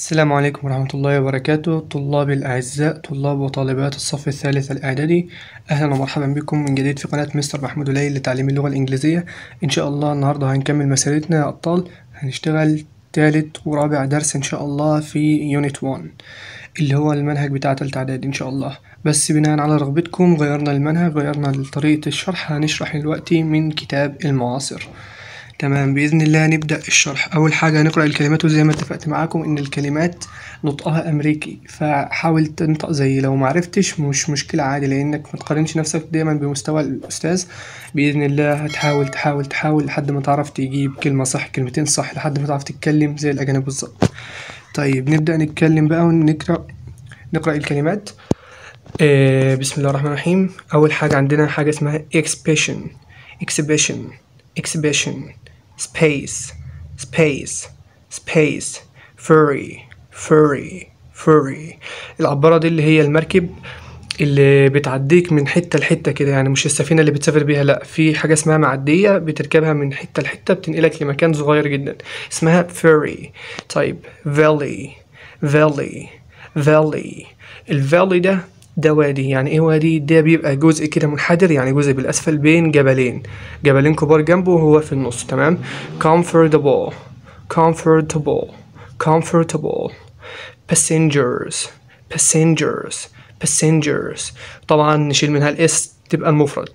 السلام عليكم ورحمة الله وبركاته طلابي الأعزاء طلاب وطالبات الصف الثالث الإعدادي أهلا ومرحبا بكم من جديد في قناة مستر محمود ليل لتعليم اللغة الإنجليزية إن شاء الله النهاردة هنكمل مسيرتنا يا أبطال هنشتغل تالت ورابع درس إن شاء الله في يونت 1 اللي هو المنهج بتاع تالتة إعدادي إن شاء الله بس بناء على رغبتكم غيرنا المنهج غيرنا طريقة الشرح هنشرح دلوقتي من كتاب المعاصر تمام بإذن الله هنبدأ الشرح أول حاجة هنقرأ الكلمات وزي ما اتفقت معاكم إن الكلمات نطقها أمريكي فحاول تنطق زي لو معرفتش مش مشكلة عادي لأنك ما تقارنش نفسك دايما بمستوى الأستاذ بإذن الله هتحاول تحاول تحاول لحد ما تعرف تجيب كلمة صح كلمتين صح لحد ما تعرف تتكلم زي الأجانب بالظبط طيب نبدأ نتكلم بقى ونقرأ نقرأ الكلمات آه بسم الله الرحمن الرحيم أول حاجة عندنا حاجة اسمها إكسبشن إكسبشن exhibition space space space furry furry furry العبارة دي اللي هي المركب اللي بتعديك من حتة لحتة كده يعني مش السفينة اللي بتسافر بيها لأ في حاجة اسمها معدية بتركبها من حتة لحتة بتنقلك لمكان صغير جدا اسمها فيري طيب فالي فالي فالي الفالي ده ده وادي يعني ايه وادي ده بيبقى جزء كده منحدر يعني جزء بالاسفل بين جبلين جبلين كبار جنبه وهو في النص تمام comfortable comfortable comfortable passengers passengers passengers طبعا نشيل منها الاس تبقى المفرد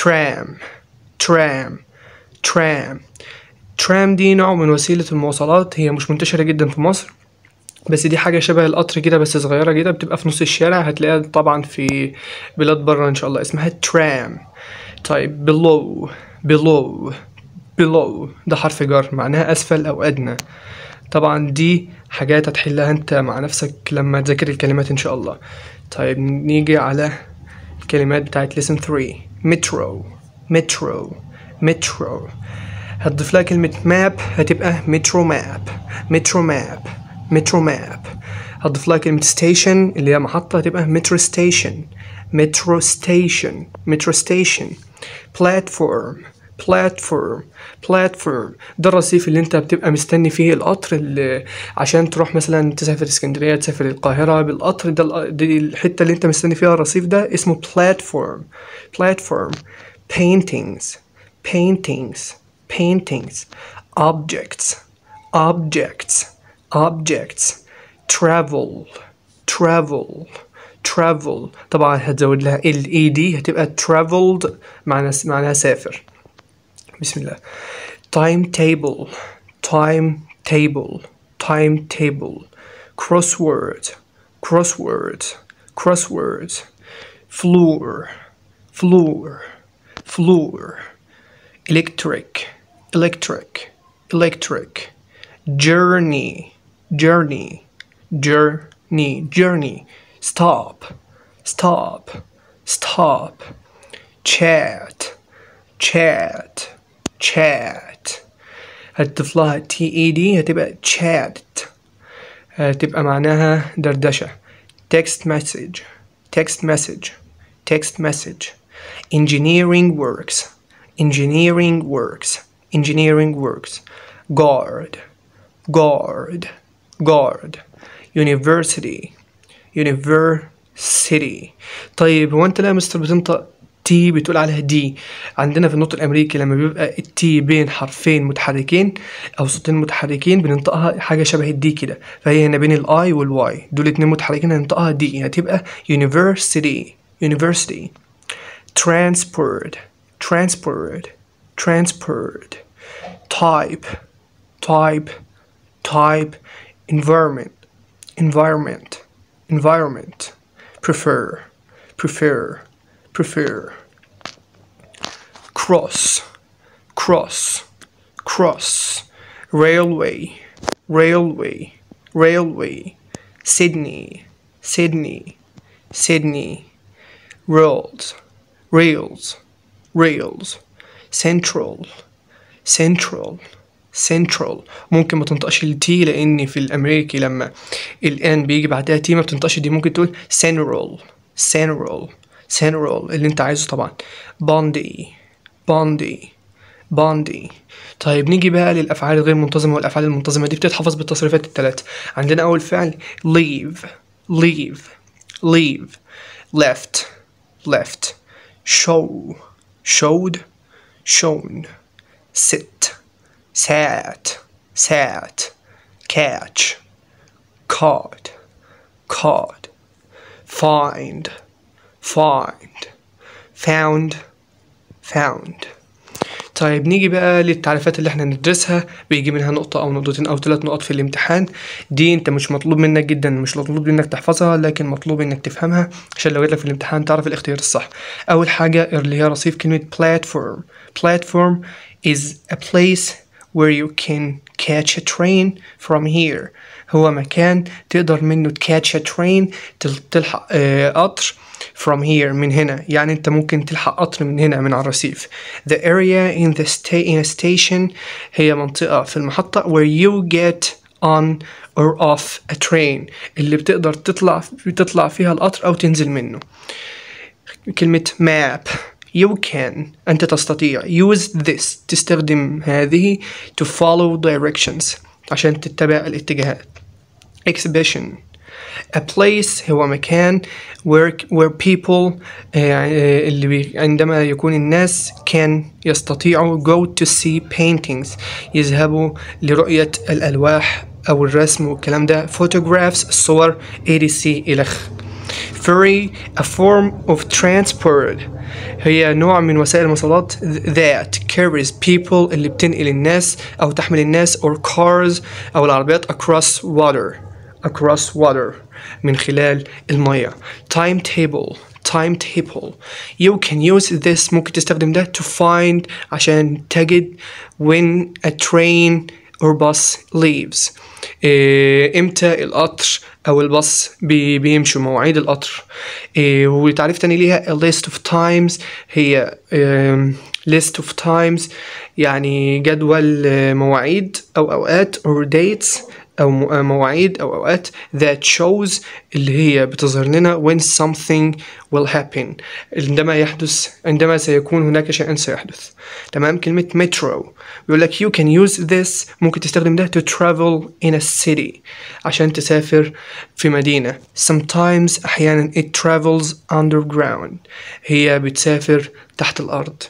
tram tram tram tram دي نوع من وسيلة المواصلات هي مش منتشرة جدا في مصر بس دي حاجه شبه القطر كده بس صغيره كده بتبقى في نص الشارع هتلاقيها طبعا في بلاد بره ان شاء الله اسمها ترام طيب بلو بلو بلو ده حرف جر معناها اسفل او ادنى طبعا دي حاجات هتحلها انت مع نفسك لما تذاكر الكلمات ان شاء الله طيب نيجي على الكلمات بتاعت lesson 3 مترو مترو مترو هتضيف لها كلمة ماب هتبقى مترو ماب مترو ماب مترو ماب هضيف لها كلمة ستيشن اللي هي محطة هتبقى مترو ستيشن مترو ستيشن مترو ستيشن بلاتفورم بلاتفورم بلاتفورم ده الرصيف اللي انت بتبقى مستني فيه القطر اللي عشان تروح مثلا تسافر اسكندريه تسافر القاهره بالقطر ده دي الحته اللي انت مستني فيها الرصيف ده اسمه بلاتفورم بلاتفورم paintings paintings paintings objects objects objects travel travel travel طبعا هتزود لها ال اي هتبقى traveled معناها معناها سافر بسم الله timetable timetable timetable crossword crossword crossword floor floor floor electric electric electric journey journey, journey, journey, stop, stop, stop, chat, chat, chat. هتضيف لها تي T E D دي هتبقى chat هتبقى معناها دردشة text message text message text message engineering works engineering works engineering works guard guard guard university university طيب هو انت لا مستر بتنطق تي بتقول عليها دي عندنا في النطق الامريكي لما بيبقى التي بين حرفين متحركين او صوتين متحركين بننطقها حاجه شبه الدي كده فهي هنا بين الاي والواي دول اتنين متحركين هننطقها دي يعني هتبقى university university transport transport transport type type type environment, environment, environment, prefer, prefer, prefer, cross, cross, cross, railway, railway, railway, Sydney, Sydney, Sydney, rails, rails, rails, central, central. سنترال ممكن ما تنطقش التي لان في الامريكي لما الان بيجي بعدها تي ما بتنطقش دي ممكن تقول سنرال سنرال سنرال اللي انت عايزه طبعا بوندي بوندي بوندي طيب نيجي بقى للافعال الغير منتظمه والافعال المنتظمه دي بتتحفظ بالتصريفات الثلاثه عندنا اول فعل ليف ليف ليف ليفت ليفت شو شود شون سيت sat sat catch caught caught find find found found طيب نيجي بقى للتعريفات اللي احنا ندرسها بيجي منها نقطة أو نقطتين أو ثلاث نقط في الامتحان دي أنت مش مطلوب منك جدا مش مطلوب منك تحفظها لكن مطلوب إنك تفهمها عشان لو جت في الامتحان تعرف الاختيار الصح أول حاجة اللي هي رصيف كلمة platform platform is a place where you can catch a train from here هو مكان تقدر منه تكاتش ترين تلحق قطر from here من هنا يعني انت ممكن تلحق قطر من هنا من على الرصيف the area in the sta in a station هي منطقة في المحطة where you get on or off a train اللي بتقدر تطلع تطلع فيها القطر او تنزل منه كلمة map you can أنت تستطيع use this تستخدم هذه to follow directions عشان تتبع الاتجاهات exhibition a place هو مكان where where people اللي عندما يكون الناس can يستطيعوا go to see paintings يذهبوا لرؤية الألواح أو الرسم والكلام ده photographs صور ADC إلخ ferry a form of transport هي نوع من وسائل المواصلات that carries people اللي بتنقل الناس أو تحمل الناس or cars أو العربيات across water across water من خلال المية timetable timetable you can use this ممكن تستخدم ده to find عشان تجد when a train or bus leaves إيه، امتى القطر او الباص بي بيمشوا مواعيد القطر إيه، وتعريف تاني ليها a list of times هي list of times يعني جدول آه، مواعيد او اوقات or dates او آه، مواعيد او اوقات that shows اللي هي بتظهر لنا when something will happen عندما يحدث عندما سيكون هناك شيء سيحدث تمام كلمة مترو بيقول لك you can use this ممكن تستخدم ده to travel in a city عشان تسافر في مدينة sometimes أحيانا it travels underground هي بتسافر تحت الأرض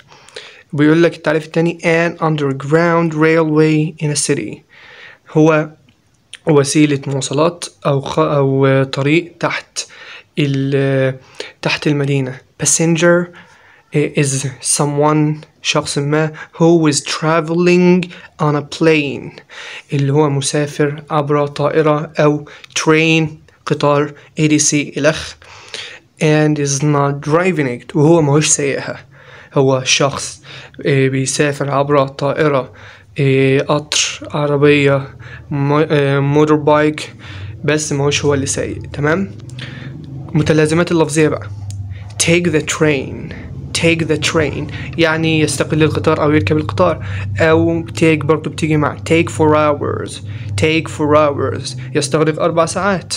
بيقول لك التعريف التاني an underground railway in a city هو وسيلة مواصلات أو خ... أو طريق تحت ال... تحت المدينة passenger is someone شخص ما who is traveling on a plane اللي هو مسافر عبر طائرة أو train قطار ADC إلخ and is not driving it وهو ماهوش سايقها هو شخص آه، بيسافر عبر طائرة إيه، قطر عربية إيه، موتور بايك بس ما هوش هو اللي سايق تمام متلازمات اللفظية بقى take the train take the train يعني يستقل القطار أو يركب القطار أو take برضو بتيجي مع take for hours take for hours يستغرق أربع ساعات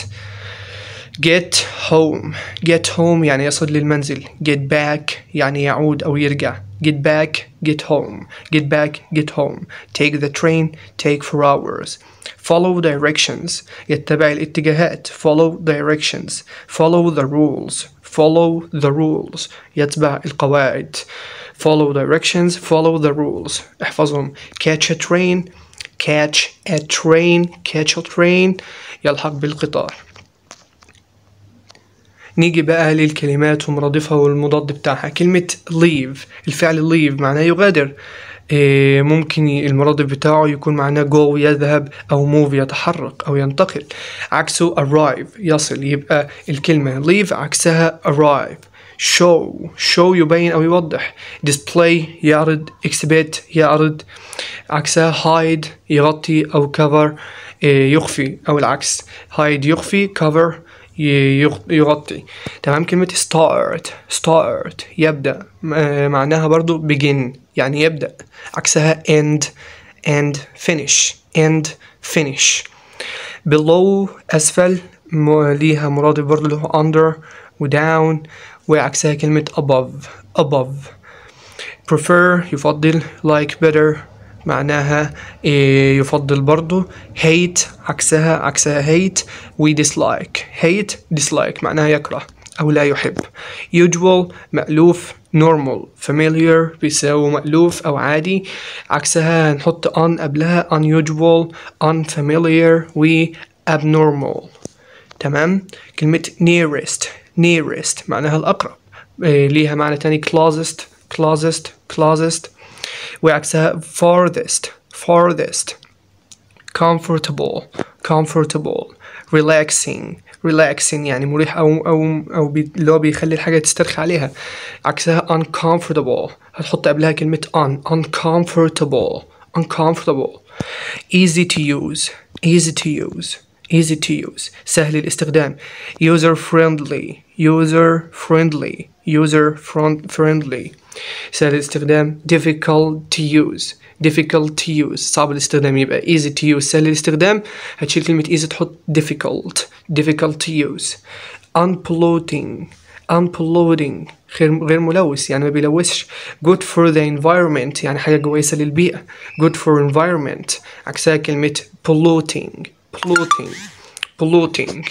get home get home يعني يصل للمنزل get back يعني يعود أو يرجع get back get home get back get home take the train take for hours follow directions يتبع الاتجاهات follow directions follow the rules follow the rules يتبع القواعد follow directions follow the rules احفظهم catch a train catch a train catch a train يلحق بالقطار نيجي بقى للكلمات ومرادفها والمضاد بتاعها كلمة leave الفعل leave معناه يغادر إيه، ممكن المرادف بتاعه يكون معناه go يذهب أو move يتحرك أو ينتقل عكسه arrive يصل يبقى الكلمة leave عكسها arrive show show يبين أو يوضح display يعرض exhibit يعرض عكسها hide يغطي أو cover إيه، يخفي أو العكس hide يخفي cover يغطي تمام كلمة start start يبدأ آه، معناها برضو begin يعني يبدأ عكسها end and finish end finish below أسفل ليها مرادف برضو اللي هو under وداون وعكسها كلمة above above prefer يفضل like better معناها إيه، يفضل برضو hate عكسها عكسها hate وdislike hate dislike معناها يكره أو لا يحب usual مألوف normal familiar بيساوي مألوف أو عادي عكسها نحط on قبلها unusual unfamiliar و abnormal تمام كلمة nearest nearest معناها الأقرب إيه، ليها معنى تاني closest closest closest We accept farthest, farthest, comfortable, comfortable, relaxing, relaxing يعني مريح او او او اللي هو بيخلي الحاجة تسترخي عليها عكسها uncomfortable هتحط قبلها كلمة un uncomfortable uncomfortable easy to use easy to use easy to use سهل الاستخدام user friendly user friendly user friendly سهل الاستخدام difficult to use difficult to use صعب الاستخدام يبقى easy to use سهل الاستخدام هتشيل كلمة easy تحط difficult difficult to use unpolluting unpolluting غير غير ملوث يعني ما بيلوثش good for the environment يعني حاجة كويسة للبيئة good for environment عكسها كلمة polluting polluting polluting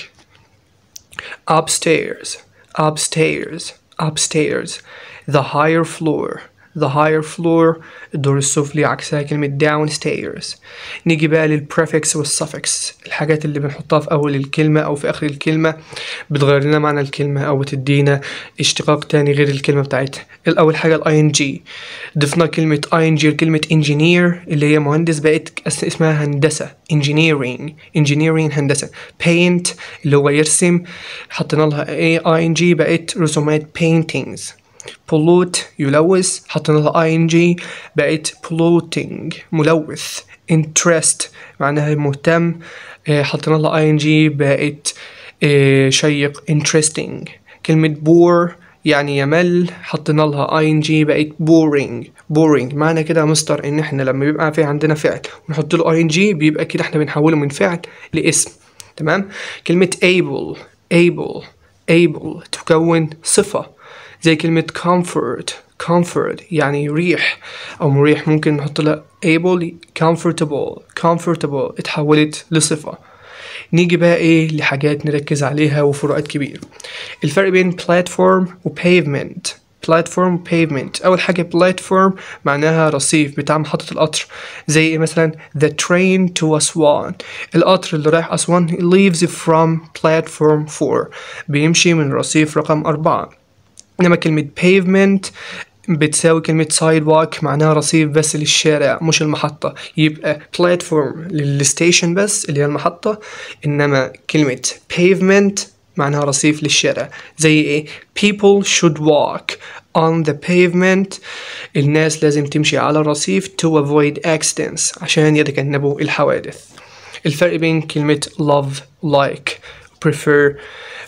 upstairs upstairs upstairs the higher floor the higher floor الدور السفلي عكسها كلمة downstairs نيجي بقى للprefix والsuffix الحاجات اللي بنحطها في أول الكلمة أو في آخر الكلمة بتغير لنا معنى الكلمة أو بتدينا اشتقاق تاني غير الكلمة بتاعتها الأول حاجة ال ing ضفنا كلمة ing لكلمة engineer اللي هي مهندس بقت اسمها هندسة engineering engineering هندسة paint اللي هو يرسم حطينا لها ing بقت رسومات paintings pollute يلوث حطينا لها ing بقت polluting ملوث interest معناها مهتم حطينا لها ing بقت شيق interesting كلمة bore يعني يمل حطينا لها ing بقت boring boring معنى كده يا مستر ان احنا لما بيبقى في عندنا فعل ونحط له ing بيبقى كده احنا بنحوله من فعل لاسم تمام كلمة able able able تكون صفة زي كلمة comfort comfort يعني ريح أو مريح ممكن نحط لها able comfortable comfortable اتحولت لصفة نيجي بقى ايه لحاجات نركز عليها وفروقات كبيرة الفرق بين platform و pavement platform و pavement اول حاجه platform معناها رصيف بتاع محطه القطر زي إيه مثلا the train to اسوان القطر اللي رايح اسوان leaves from platform 4 بيمشي من رصيف رقم 4 انما كلمه pavement بتساوي كلمة سايد واك معناها رصيف بس للشارع مش المحطة يبقى بلاتفورم للستيشن بس اللي هي المحطة إنما كلمة pavement معناها رصيف للشارع زي إيه people should walk on the pavement الناس لازم تمشي على الرصيف to avoid accidents عشان يتجنبوا الحوادث الفرق بين كلمة love like prefer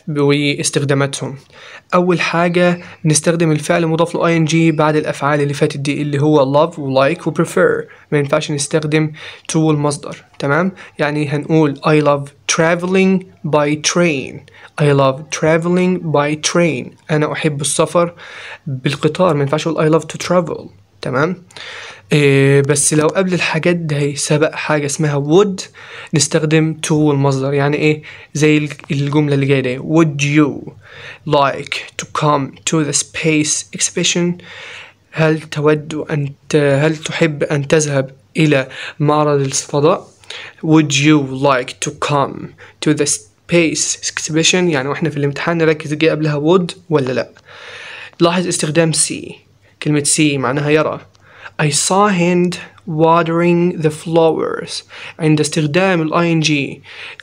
باستخداماتهم اول حاجه نستخدم الفعل المضاف له ing بعد الافعال اللي فاتت دي اللي هو love و prefer ما ينفعش نستخدم to المصدر تمام يعني هنقول I love traveling by train I love traveling by train انا احب السفر بالقطار ما ينفعش اقول I love to travel تمام إيه بس لو قبل الحاجات دي سبق حاجة اسمها would نستخدم to المصدر يعني ايه زي الجملة اللي جاية دي would you like to come to the space exhibition هل تود أن هل تحب أن تذهب إلى معرض الفضاء would you like to come to the space exhibition يعني واحنا في الامتحان نركز جاي قبلها would ولا لا لاحظ استخدام see كلمة سي معناها يرى I saw him watering the flowers عند استخدام ال ing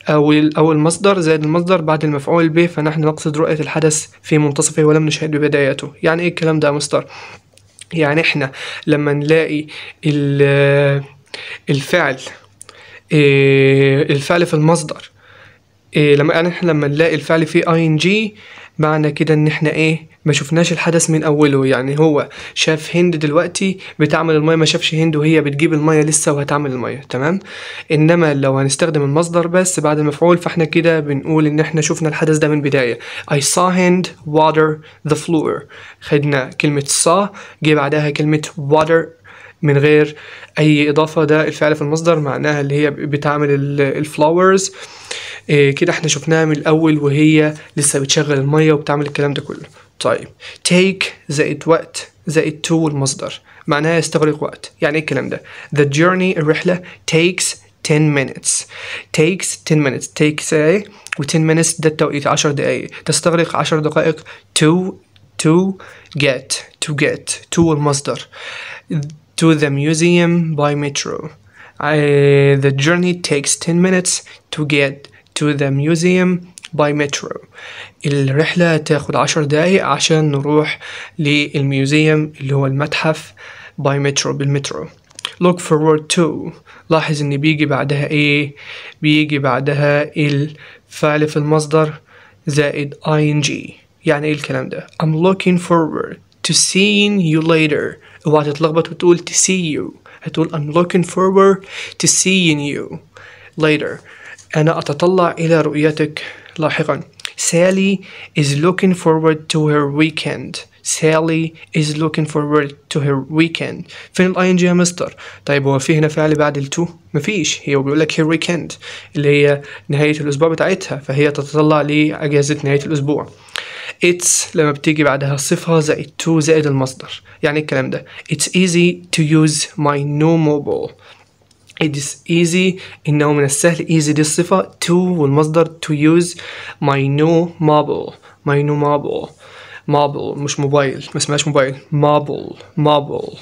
أو أو المصدر زائد المصدر بعد المفعول به فنحن نقصد رؤية الحدث في منتصفه ولم نشهد ببدايته يعني إيه الكلام ده يا مستر يعني إحنا لما نلاقي الفعل إيه، الفعل في المصدر إيه، لما يعني إحنا لما نلاقي الفعل في ing معنى كده إن إحنا إيه ما شفناش الحدث من اوله يعني هو شاف هند دلوقتي بتعمل الميه ما شافش هند وهي بتجيب الميه لسه وهتعمل الميه تمام انما لو هنستخدم المصدر بس بعد المفعول فاحنا كده بنقول ان احنا شفنا الحدث ده من بدايه I saw hind water the floor خدنا كلمه saw جه بعدها كلمه water من غير اي اضافه ده الفعل في المصدر معناها اللي هي بتعمل الفلاورز إيه، كده احنا شفناها من الاول وهي لسه بتشغل الميه وبتعمل الكلام ده كله طيب take زائد وقت زائد to المصدر معناها يستغرق وقت يعني ايه الكلام ده the journey الرحلة takes 10 minutes takes 10 minutes takes ايه و10 minutes ده التوقيت 10 دقايق تستغرق 10 دقائق to to get to get to المصدر to the museum by metro I, the journey takes 10 minutes to get to the museum باي مترو الرحلة تاخد عشر دقايق عشان نروح للميوزيوم اللي هو المتحف باي مترو بالمترو look forward to لاحظ ان بيجي بعدها ايه بيجي بعدها الفعل في المصدر زائد ing يعني ايه الكلام ده I'm looking forward to seeing you later اوعى تتلخبط وتقول to see you هتقول I'm looking forward to seeing you later أنا أتطلع إلى رؤيتك لاحقا Sally is looking forward to her weekend Sally is looking forward to her weekend فين الـ ING يا مستر طيب هو في هنا فعل بعد التو مفيش هي بيقول لك her weekend اللي هي نهاية الأسبوع بتاعتها فهي تتطلع لأجازة نهاية الأسبوع it's لما بتيجي بعدها صفة زائد to زائد المصدر يعني إيه الكلام ده it's easy to use my new mobile it is easy إنه من السهل easy دي الصفة to والمصدر to use my new marble my new marble marble مش موبايل ما اسمهاش موبايل marble marble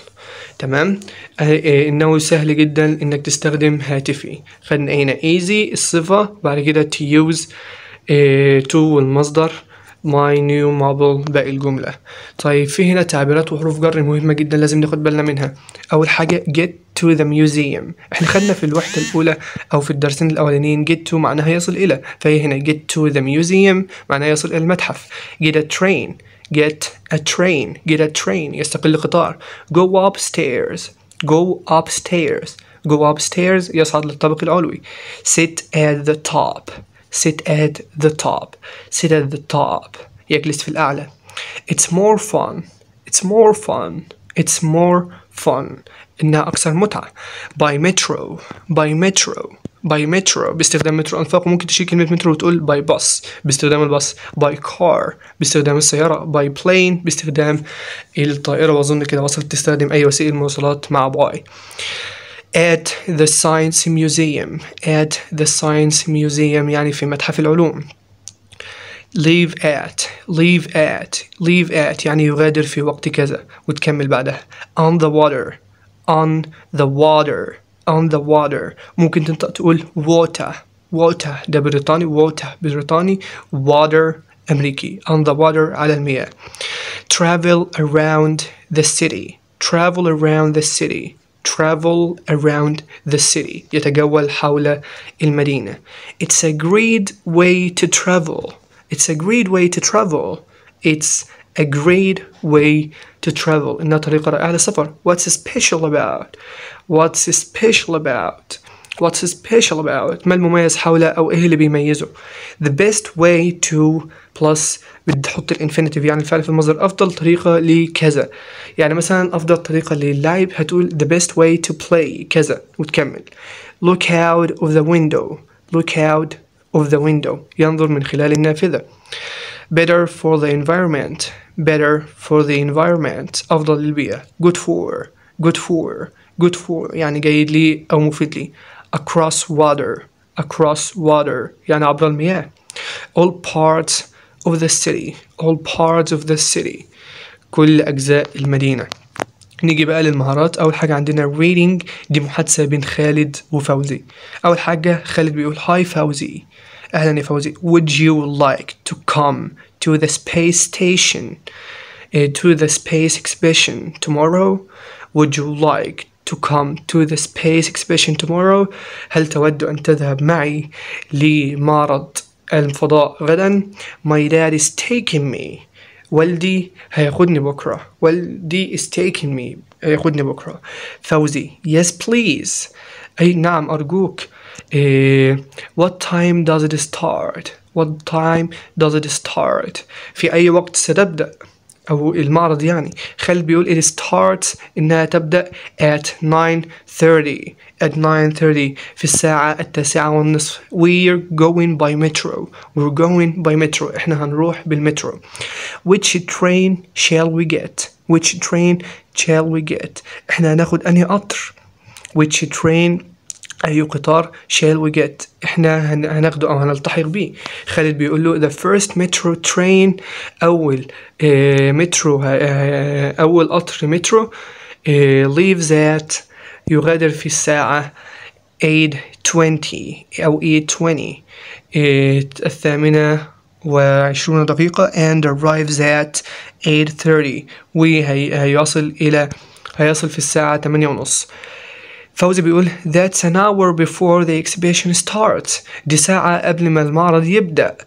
تمام آه، آه، إنه سهل جدا إنك تستخدم هاتفي خدنا هنا easy الصفة بعد كده to use آه، to والمصدر my new marble باقي الجملة طيب في هنا تعبيرات وحروف جر مهمة جدا لازم ناخد بالنا منها أول حاجة get to the museum احنا خدنا في الوحدة الأولى أو في الدرسين الأولانيين get to معناها يصل إلى فهي هنا get to the museum معناها يصل إلى المتحف get a train get a train get a train يستقل قطار go upstairs go upstairs go upstairs يصعد للطابق العلوي sit at the top sit at the top sit at the top يجلس في الأعلى it's more fun it's more fun it's more fun إنها أكثر متعة باي مترو باي مترو باي مترو باستخدام مترو أنفاق ممكن تشيل كلمة مترو وتقول باي باص باستخدام الباص باي كار باستخدام السيارة باي بلين باستخدام الطائرة وأظن كده وصلت تستخدم أي وسيلة مواصلات مع باي at the science museum at the science museum يعني في متحف العلوم leave at leave at leave at يعني يغادر في وقت كذا وتكمل بعدها on the water on the water on the water ممكن انت تقول water water ده بريطاني water بريطاني water أمريكي on the water على المياه travel around the city travel around the city travel around the city يتجول حول المدينة it's a great way to travel it's a great way to travel it's a great way to travel إنها What's special about What's special about What's special about The best way to plus بتحط الانفينيتيف يعني الفعل في المصدر أفضل طريقة لكذا يعني مثلا أفضل طريقة للعب هتقول the best way to play كذا وتكمل Look out of the window Look out of the window ينظر من خلال النافذة Better for the environment better for the environment أفضل للبيئة good for good for good for يعني جيد لي أو مفيد لي across water across water يعني عبر المياه all parts of the city all parts of the city كل أجزاء المدينة نيجي بقى للمهارات أول حاجة عندنا reading دي محادثة بين خالد وفوزي أول حاجة خالد بيقول هاي فوزي أهلا يا فوزي would you like to come to the space station, uh, to the space exhibition tomorrow? Would you like to come to the space exhibition tomorrow? هل تود أن تذهب معي لمعرض الفضاء غدا? My dad is taking me. والدي هياخدني بكرة. والدي is taking me. هياخدني بكرة. فوزي. Yes please. أي نعم أرجوك. Uh, what time does it start? What time does it start في أي وقت ستبدأ أو المعرض يعني خل بيقول it starts إنها تبدأ at 9.30 at 9.30 في الساعة التاسعة والنصف we're going by metro we're going by metro إحنا هنروح بالمترو which train shall we get which train shall we get إحنا هناخد أنهي قطر which train أي قطار shall we get إحنا هناخده أو هنلتحق بيه خالد بيقول له the first metro train أول آه مترو آه،, آه أول قطر مترو آه leaves at يغادر في الساعة 8:20 أو 8:20 آه، الثامنة وعشرون دقيقة and arrives at 8:30 وهيصل إلى هيصل في الساعة 8:30 فوزي بيقول That's an hour before the exhibition starts دي ساعة قبل ما المعرض يبدأ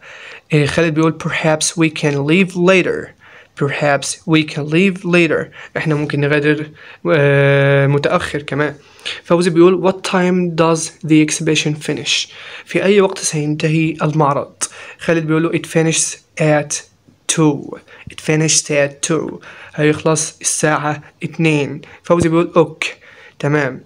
خالد بيقول Perhaps we can leave later Perhaps we can leave later احنا ممكن نغادر متأخر كمان فوزي بيقول What time does the exhibition finish في أي وقت سينتهي المعرض خالد بيقول It finishes at 2 It finishes at 2 هيخلص الساعة 2 فوزي بيقول اوك تمام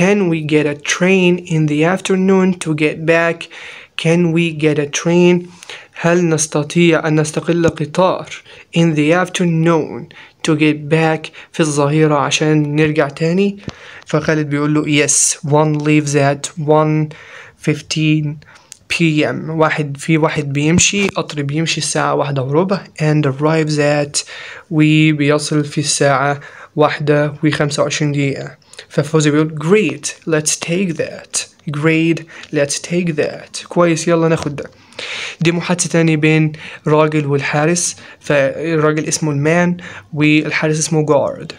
can we get a train in the afternoon to get back? Can we get a train? هل نستطيع أن نستقل قطار in the afternoon to get back في الظهيرة عشان نرجع تاني؟ فخالد بيقول له yes one leaves at 1.15 p.m. واحد في واحد بيمشي قطر بيمشي الساعة واحدة وربع and arrives at we بيصل في الساعة واحدة وخمسة وعشرين دقيقة ففوزي بيقول great let's take that great let's take that كويس يلا ناخد ده دي محادثة تانية بين راجل والحارس فالراجل اسمه المان والحارس اسمه جارد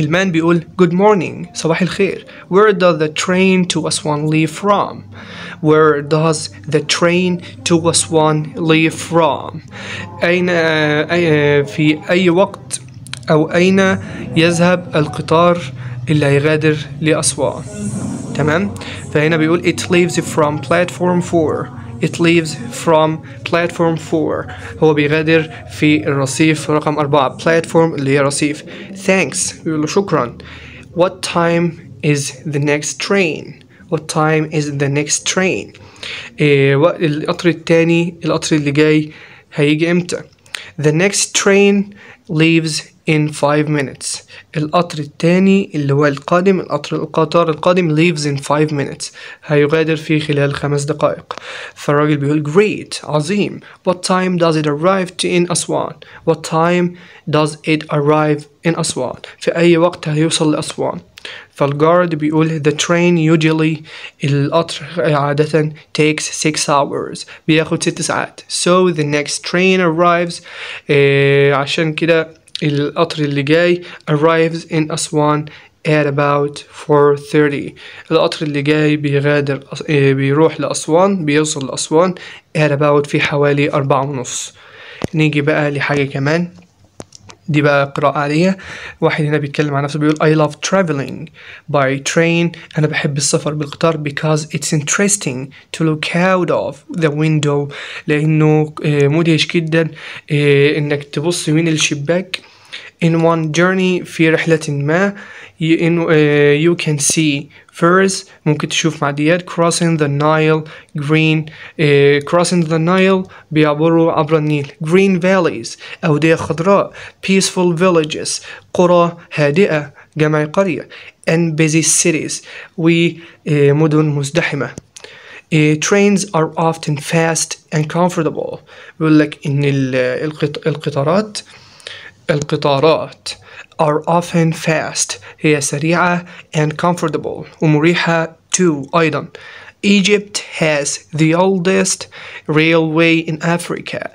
المان بيقول Good morning صباح الخير Where does the train to Aswan leave from? Where does the train to Aswan leave from? أين في أي وقت أو أين يذهب القطار اللي هيغادر لأسوان تمام فهنا بيقول it leaves from platform 4 it leaves from platform 4 هو بيغادر في الرصيف رقم 4 platform اللي هي رصيف thanks بيقول له شكرا what time is the next train what time is the next train إيه القطر الثاني القطر اللي جاي هيجي امتى the next train leaves in 5 minutes القطر الثاني اللي هو القادم القطر القطار القادم leaves in 5 minutes هيغادر في خلال 5 دقائق فالراجل بيقول great عظيم what time does it arrive to in Aswan what time does it arrive in Aswan في أي وقت هيوصل لأسوان فالجارد بيقول the train usually القطر عادة takes 6 hours بياخد 6 ساعات so the next train arrives آه عشان كده القطر اللي جاي arrives in أسوان at about 4.30 القطر اللي جاي بيغادر آه، بيروح لأسوان بيوصل لأسوان at about في حوالي 4:30 نيجي بقى لحاجة كمان دي بقى قراءة عادية واحد هنا بيتكلم عن نفسه بيقول I love traveling by train أنا بحب السفر بالقطار because it's interesting to look out of the window لأنه آه، مدهش جدا آه، إنك تبص من الشباك in one journey في رحلة ما آه، you, can see First, ممكن تشوف معديات crossing the Nile green uh, crossing the Nile بيعبروا عبر النيل green valleys أودية خضراء peaceful villages قرى هادئة جمع قرية and busy cities ومدن eh, مزدحمة Uh, trains are often fast and comfortable بيقول لك ان القطارات القطارات are often fast هي سريعة and comfortable ومريحة too أيضا Egypt has the oldest railway in Africa.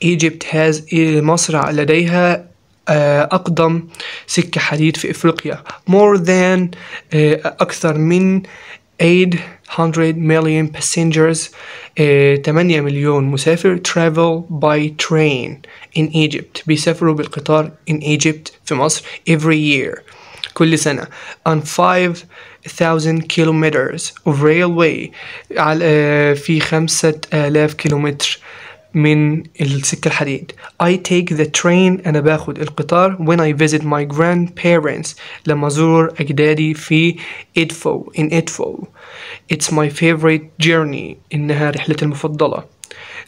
Egypt has مصر لديها أقدم سكة حديد في إفريقيا more than أكثر من 800 million passengers, uh, eh, 8 مليون مسافر travel by train in Egypt بيسافروا بالقطار in Egypt في مصر every year كل سنة on 5000 kilometers of railway على eh, في 5000 كيلومتر من السكة الحديد I take the train أنا باخد القطار when I visit my grandparents لما أزور أجدادي في إدفو in إدفو It's my favorite journey إنها رحلتي المفضلة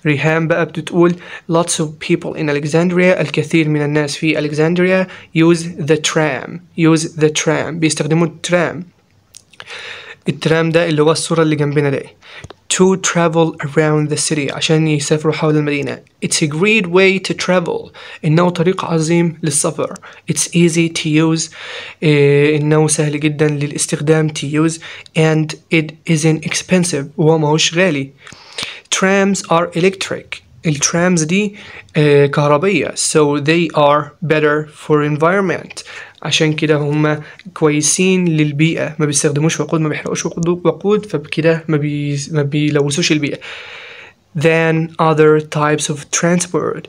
ريهام بقى بتقول lots of people in Alexandria الكثير من الناس في Alexandria use the tram use the tram بيستخدموا الترام الترام ده اللي هو الصورة اللي جنبنا ده to travel around the city عشان يسافروا حول المدينة It's a great way to travel إنه طريق عظيم للسفر It's easy to use إيه إنه سهل جدا للاستخدام to use and it isn't expensive وهو ماهوش غالي Trams are electric الترامز دي كهربية so they are better for environment عشان كده هم كويسين للبيئة ما بيستخدموش وقود ما بيحرقوش وقود فبكده ما, بي... ما بيلوثوش البيئة than other types of transport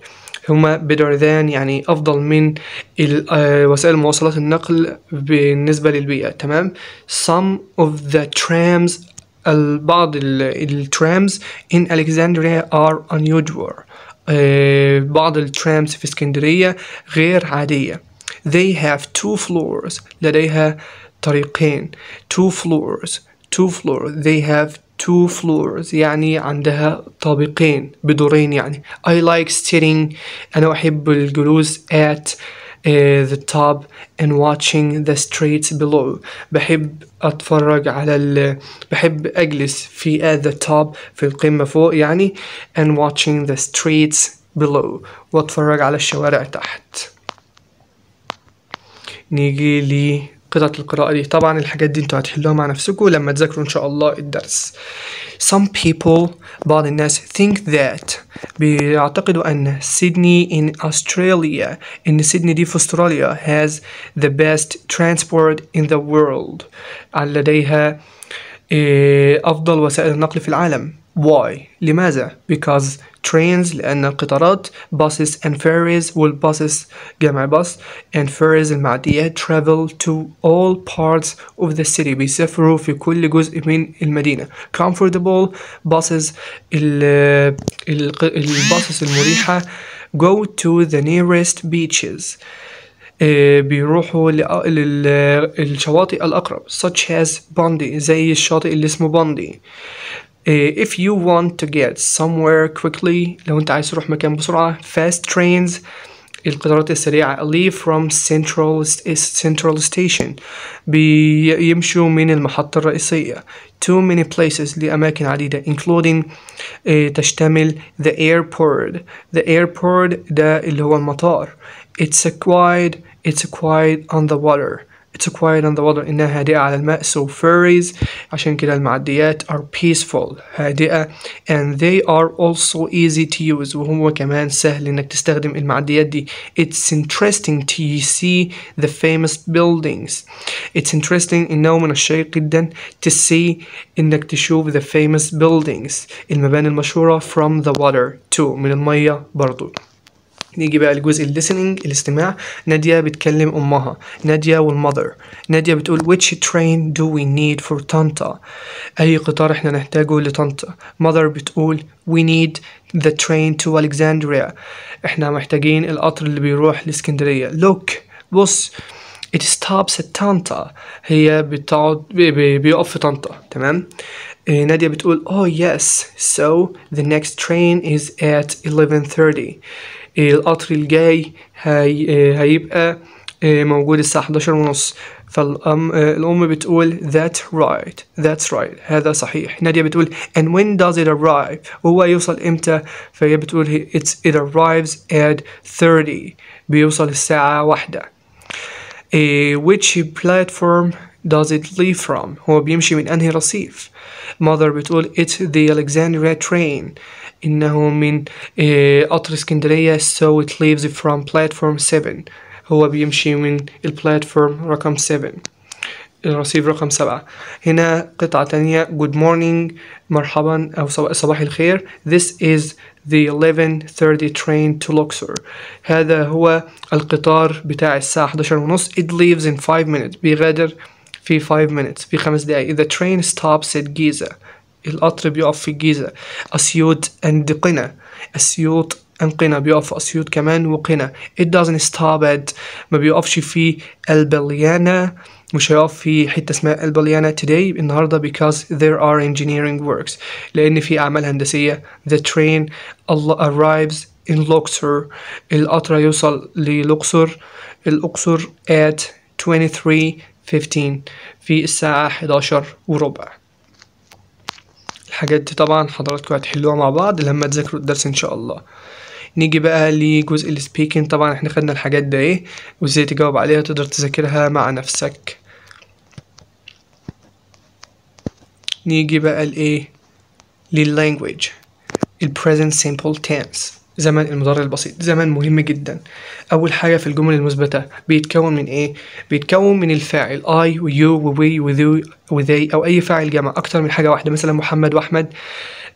هما better than يعني أفضل من آه، وسائل مواصلات النقل بالنسبة للبيئة تمام some of the trams بعض الترامز in Alexandria are unusual آه، بعض الترامز في اسكندرية غير عادية they have two floors لديها طريقين two floors two floors they have two floors يعني عندها طابقين بدورين يعني I like sitting أنا أحب الجلوس at uh, the top and watching the streets below بحب أتفرج على ال بحب أجلس في at the top في القمة فوق يعني and watching the streets below وأتفرج على الشوارع تحت نيجي لقطعة القراءة دي طبعا الحاجات دي انتوا هتحلوها مع نفسكم لما تذاكروا ان شاء الله الدرس Some people بعض الناس think that بيعتقدوا ان سيدني in Australia ان سيدني دي في استراليا has the best transport in the world لديها آه، افضل وسائل النقل في العالم Why؟ لماذا؟ Because trains لأن القطارات buses and ferries buses جمع باص and ferries المعديه travel to all parts of the city بيسافروا في كل جزء من المدينة comfortable buses ال الباصص المريحة go to the nearest beaches بيروحوا للشواطئ الأقرب such as Bondi زي الشاطئ اللي اسمه Bondi Uh, if you want to get somewhere quickly لو انت عايز تروح مكان بسرعة fast trains القطارات السريعة leave from central central station بيمشوا من المحطة الرئيسية to many places لأماكن عديدة including uh, تشتمل the airport the airport ده اللي هو المطار it's a quiet it's a quiet on the water it's acquired عند وضع إنها هادئة على الماء so furries عشان كده المعديات are peaceful هادئة and they are also easy to use وهم كمان سهل إنك تستخدم المعديات دي It's interesting to see the famous buildings It's interesting إنه من الشيء جدا to see إنك تشوف the famous buildings المباني المشهورة from the water too, من المية برضو نيجي بقى لجزء الليسننج الاستماع نادية بتكلم أمها نادية والمذر نادية بتقول which train do we need for طنطا أي قطار احنا نحتاجه لطنطا mother بتقول we need the train to Alexandria احنا محتاجين القطر اللي بيروح لاسكندرية look بص it stops at طنطا هي بتقعد بيقف في طنطا تمام إيه، نادية بتقول oh yes so the next train is at 11:30 القطر الجاي هي آه، هيبقى آه، موجود الساعة 11 ونص فالأم آه، الأم بتقول that's right that's right هذا صحيح نادية بتقول and when does it arrive هو يوصل إمتى فهي بتقول it's it arrives at 30 بيوصل الساعة واحدة which platform does it leave from هو بيمشي من أنهي رصيف ماذر بتقول it's the Alexandria train إنه من قطر اسكندرية so it leaves from platform 7 هو بيمشي من البلاتفورم رقم 7 الرصيف رقم سبعة هنا قطعة تانية good morning مرحبا أو صباح الخير this is the 11.30 train to Luxor هذا هو القطار بتاع الساعة 11 ونص it leaves in 5 minutes بيغادر في 5 minutes في خمس دقايق the train stops at Giza القطر بيقف في الجيزة أسيوط and قنا أسيوط and قنا بيقف في أسيوط كمان وقنا it doesn't stop at ما بيقفش في البليانة مش هيقف في حتة اسمها البليانة today النهاردة because there are engineering works لأن في أعمال هندسية the train arrives in Luxor القطر هيوصل للوكسور الأقصر at 23 15 في الساعة 11 وربع الحاجات دي طبعا حضراتكم هتحلوها مع بعض لما تذاكروا الدرس ان شاء الله نيجي بقى لجزء السبيكنج طبعا احنا خدنا الحاجات ده ايه وازاي تجاوب عليها تقدر تذاكرها مع نفسك نيجي بقى لايه لللانجويج البريزنت سيمبل تنس زمن المضارع البسيط زمن مهم جدا اول حاجه في الجمل المثبته بيتكون من ايه بيتكون من الفاعل I ويو ووي وذو وذي او اي فاعل جمع اكتر من حاجه واحده مثلا محمد واحمد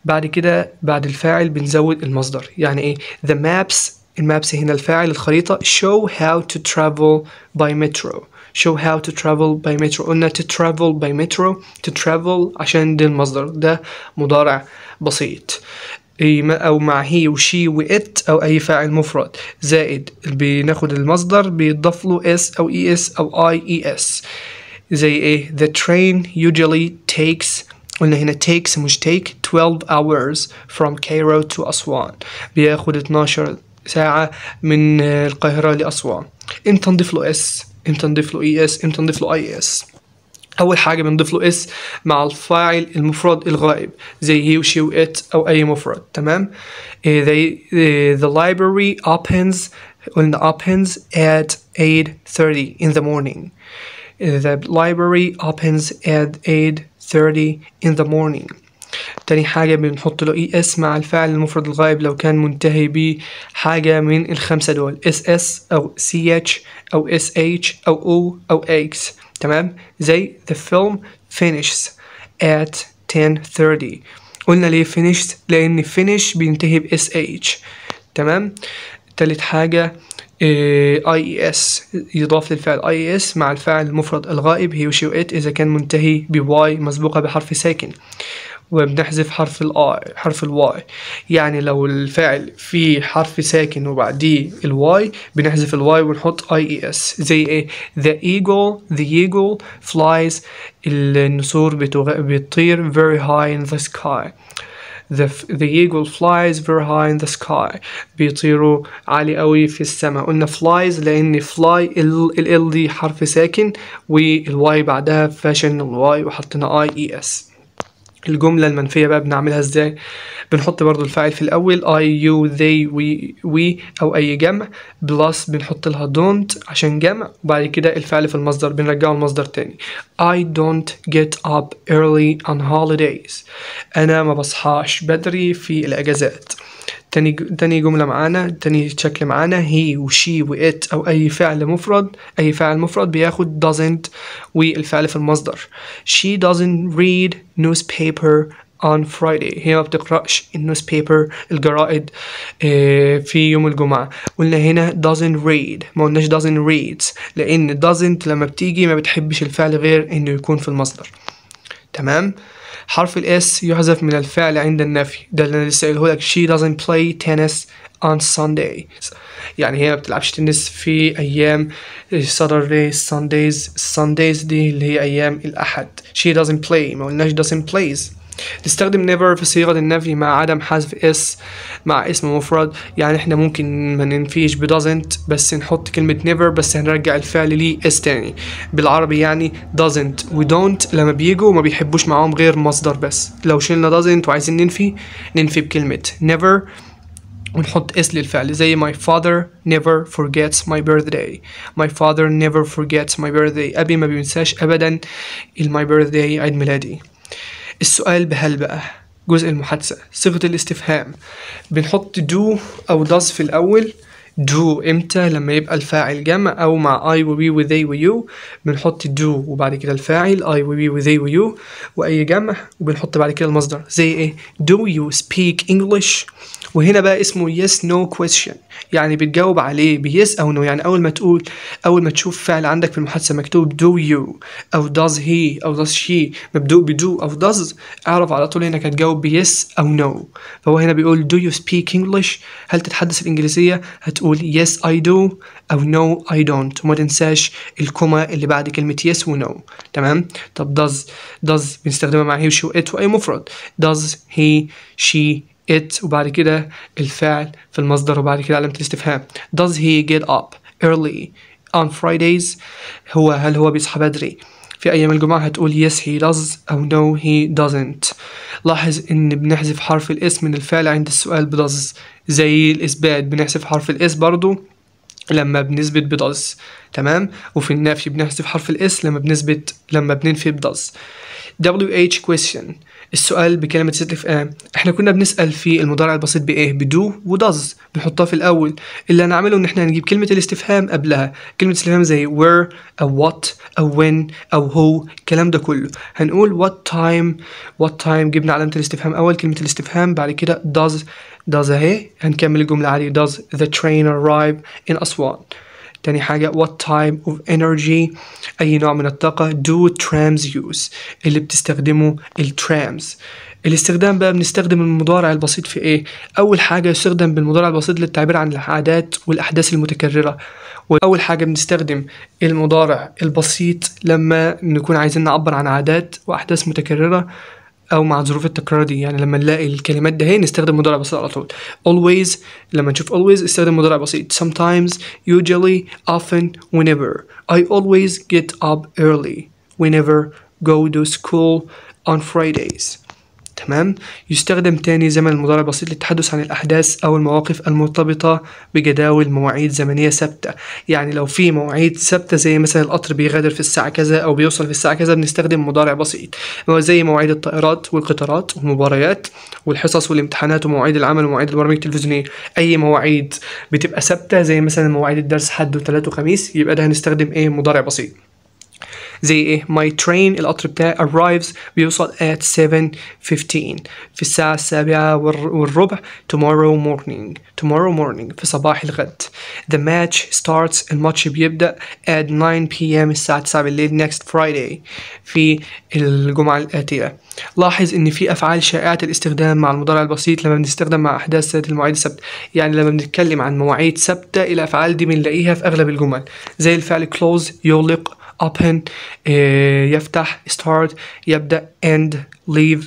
بعد كده بعد الفاعل بنزود المصدر يعني ايه the maps المابس هنا الفاعل الخريطه show how to travel by metro show how to travel by metro قلنا to travel by metro to travel عشان ده المصدر ده مضارع بسيط أو مع هي وشي وإت أو أي فاعل مفرد زائد بناخد المصدر بيضاف له اس أو اي e اس أو اي اي اس زي إيه the train usually takes قلنا هنا takes مش take 12 hours from Cairo to أسوان بياخد 12 ساعة من القاهرة لأسوان امتى نضيف له اس امتى نضيف له اي e اس امتى نضيف له اي اس e أول حاجة بنضيف له اس مع الفاعل المفرد الغائب زي هي وشي وات أو أي مفرد تمام زي إيه، إيه، the library opens قلنا opens at 8:30 in the morning إيه، the library opens at 8:30 in the morning تاني حاجة بنحط له اي اس مع الفعل المفرد الغائب لو كان منتهي بحاجة من الخمسة دول اس اس او سي اتش او اس اتش او او او اكس تمام زي the film finishes at 10:30 قلنا ليه finished لأن finish بينتهي ب sh تمام تالت حاجة اي آه، اس e يضاف للفعل اي اس e مع الفعل المفرد الغائب هي وشي وات اذا كان منتهي بواي مسبوقه بحرف ساكن وبنحذف حرف الاي حرف الواي يعني لو الفاعل فيه حرف ساكن وبعديه الواي بنحذف الواي ونحط اي اي اس زي ايه the eagle the eagle flies النسور بتطير very high in the sky the, the eagle flies very high in the sky بيطيروا عالي قوي في السماء قلنا flies لأن fly ال ال دي حرف ساكن والواي بعدها فاشن الواي وحطينا اي اي اس الجملة المنفية بقى بنعملها ازاي بنحط برضو الفاعل في الأول I, you, they, we, we أو أي جمع بلس بنحط لها don't عشان جمع وبعد كده الفعل في المصدر بنرجعه المصدر تاني I don't get up early on holidays أنا ما بصحاش بدري في الأجازات تاني تاني جملة معانا تاني شكل معانا هي وشي وات أو أي فعل مفرد أي فعل مفرد بياخد doesn't والفعل في المصدر she doesn't read newspaper on Friday هي ما بتقرأش النيوزبيبر الجرائد آه، في يوم الجمعة قلنا هنا doesn't read ما قلناش doesn't reads لأن doesn't لما بتيجي ما بتحبش الفعل غير إنه يكون في المصدر تمام حرف الاس يحذف من الفعل عند النفي ده اللي انا لسه قايله لك she doesn't play tennis on Sunday يعني هي ما بتلعبش تنس في ايام Saturday Sundays Sundays دي اللي هي ايام الاحد she doesn't play ما قلناش doesn't plays نستخدم never في صيغة النفي مع عدم حذف اس مع اسم مفرد يعني احنا ممكن ما ننفيش ب doesn't بس نحط كلمة never بس هنرجع الفعل ليه اس تاني بالعربي يعني doesn't و don't لما بيجوا ما بيحبوش معاهم غير مصدر بس لو شلنا doesn't وعايزين ننفي ننفي بكلمة never ونحط اس للفعل زي my father never forgets my birthday my father never forgets my birthday أبي ما بينساش أبدا my birthday عيد ميلادي السؤال بهل بقى جزء المحادثة صيغة الاستفهام بنحط دو أو does في الأول do امتى لما يبقى الفاعل جمع او مع I و we و they و you بنحط do وبعد كده الفاعل I و we و they و you واي جمع وبنحط بعد كده المصدر زي ايه do you speak English وهنا بقى اسمه yes no question يعني بتجاوب عليه بيس او نو يعني اول ما تقول اول ما تشوف فعل عندك في المحادثه مكتوب دو يو او داز هي او داز شي مبدوء بدو او داز اعرف على طول انك هتجاوب بيس او نو فهو هنا بيقول دو يو سبيك انجلش هل تتحدث الانجليزيه هتقول يس اي دو او نو اي دونت وما تنساش الكوما اللي بعد كلمه يس ونو تمام طب داز داز بنستخدمها مع هي وشو ات واي مفرد داز هي شي it وبعد كده الفعل في المصدر وبعد كده علامة الاستفهام does he get up early on Fridays هو هل هو بيصحى بدري في أيام الجمعة هتقول yes he does أو no he doesn't لاحظ إن بنحذف حرف الاس من الفعل عند السؤال بدز زي الإثبات بنحذف حرف الاس برضو لما بنثبت بدز تمام وفي النفي بنحذف حرف الاس لما بنثبت لما بننفي بدز WH question السؤال بكلمة ستلف آه احنا كنا بنسأل في المضارع البسيط بإيه بدو ودز بنحطها في الأول اللي هنعمله إن احنا هنجيب كلمة الاستفهام قبلها كلمة استفهام زي where أو what أو when أو who الكلام ده كله هنقول what time what time جبنا علامة الاستفهام أول كلمة الاستفهام بعد كده does does أهي هنكمل الجملة عليه does the train arrive in أسوان تاني حاجة what type of energy أي نوع من الطاقة do trams use اللي بتستخدمه الترامز الاستخدام بقى بنستخدم المضارع البسيط في ايه اول حاجه يستخدم بالمضارع البسيط للتعبير عن العادات والاحداث المتكرره واول حاجه بنستخدم المضارع البسيط لما نكون عايزين نعبر عن عادات واحداث متكرره او مع ظروف التكرار دي يعني لما نلاقي الكلمات ده هي نستخدم مضارع بسيط على طول always لما نشوف always استخدم مضارع بسيط sometimes usually often whenever I always get up early whenever go to school on Fridays تمام يستخدم تاني زمن المضارع البسيط للتحدث عن الأحداث أو المواقف المرتبطة بجداول مواعيد زمنية ثابتة يعني لو في مواعيد ثابتة زي مثلا القطر بيغادر في الساعة كذا أو بيوصل في الساعة كذا بنستخدم مضارع بسيط هو زي مواعيد الطائرات والقطارات والمباريات والحصص والامتحانات ومواعيد العمل ومواعيد البرامج التلفزيونية أي مواعيد بتبقى ثابتة زي مثلا مواعيد الدرس حد وثلاث وخميس يبقى ده هنستخدم إيه مضارع بسيط زي ايه my train القطر بتاعي arrives بيوصل at 7:15 في الساعة السابعة والربع tomorrow morning tomorrow morning في صباح الغد the match starts الماتش بيبدأ at 9 p.m. الساعة 9 بالليل next Friday في الجمعة الآتية لاحظ ان في افعال شائعة الاستخدام مع المضارع البسيط لما بنستخدم مع احداث المواعيد السبت يعني لما بنتكلم عن مواعيد ثابتة الافعال دي بنلاقيها في اغلب الجمل زي الفعل close يغلق open إيه، يفتح start يبدأ end leave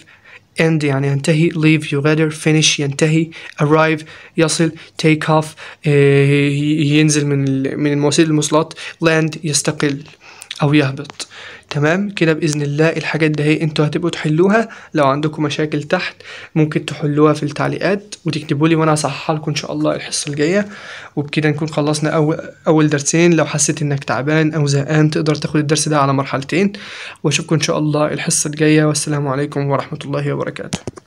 end يعني ينتهي leave يغادر finish ينتهي arrive يصل take off إيه، ينزل من من المواسير المواصلات land يستقل أو يهبط تمام كده باذن الله الحاجات ده هي انتوا هتبقوا تحلوها لو عندكم مشاكل تحت ممكن تحلوها في التعليقات وتكتبوا لي وانا هصححها لكم ان شاء الله الحصه الجايه وبكده نكون خلصنا اول اول درسين لو حسيت انك تعبان او زهقان تقدر تاخد الدرس ده على مرحلتين واشوفكم ان شاء الله الحصه الجايه والسلام عليكم ورحمه الله وبركاته